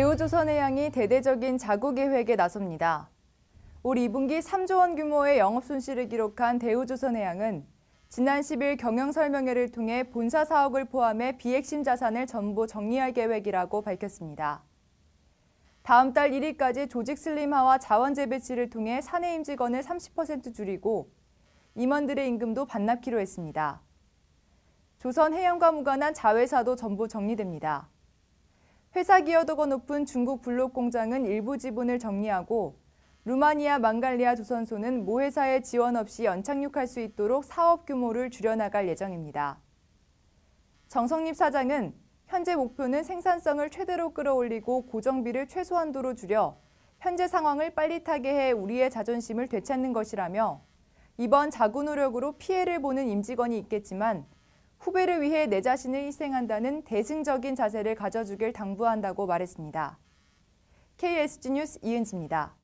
대우조선해양이 대대적인 자구 계획에 나섭니다. 올 2분기 3조 원 규모의 영업 손실을 기록한 대우조선해양은 지난 10일 경영설명회를 통해 본사 사업을 포함해 비핵심 자산을 전부 정리할 계획이라고 밝혔습니다. 다음 달 1일까지 조직 슬림화와 자원 재배치를 통해 사내 임직원을 30% 줄이고 임원들의 임금도 반납키로 했습니다. 조선해양과 무관한 자회사도 전부 정리됩니다. 회사 기여도가 높은 중국 블록 공장은 일부 지분을 정리하고 루마니아 망갈리아 조선소는 모회사의 지원 없이 연착륙할 수 있도록 사업 규모를 줄여나갈 예정입니다. 정성립 사장은 현재 목표는 생산성을 최대로 끌어올리고 고정비를 최소한도로 줄여 현재 상황을 빨릿하게 해 우리의 자존심을 되찾는 것이라며 이번 자구 노력으로 피해를 보는 임직원이 있겠지만 후배를 위해 내 자신을 희생한다는 대승적인 자세를 가져주길 당부한다고 말했습니다. KSG 뉴스 이은지입니다.